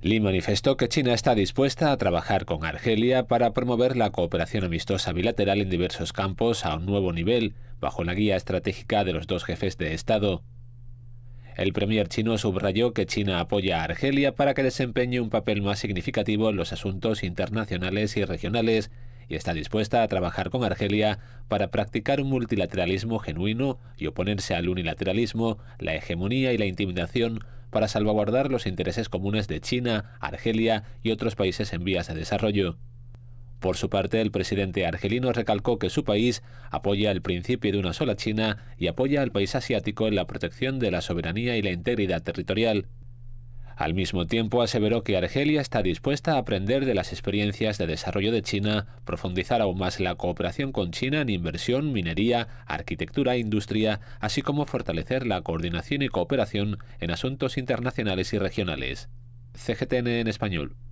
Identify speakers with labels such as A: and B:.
A: Lee manifestó que China está dispuesta a trabajar con Argelia para promover la cooperación amistosa bilateral en diversos campos a un nuevo nivel, bajo la guía estratégica de los dos jefes de Estado. El premier chino subrayó que China apoya a Argelia para que desempeñe un papel más significativo en los asuntos internacionales y regionales y está dispuesta a trabajar con Argelia para practicar un multilateralismo genuino y oponerse al unilateralismo, la hegemonía y la intimidación para salvaguardar los intereses comunes de China, Argelia y otros países en vías de desarrollo. Por su parte, el presidente argelino recalcó que su país apoya el principio de una sola China y apoya al país asiático en la protección de la soberanía y la integridad territorial. Al mismo tiempo, aseveró que Argelia está dispuesta a aprender de las experiencias de desarrollo de China, profundizar aún más la cooperación con China en inversión, minería, arquitectura e industria, así como fortalecer la coordinación y cooperación en asuntos internacionales y regionales. CGTN en español.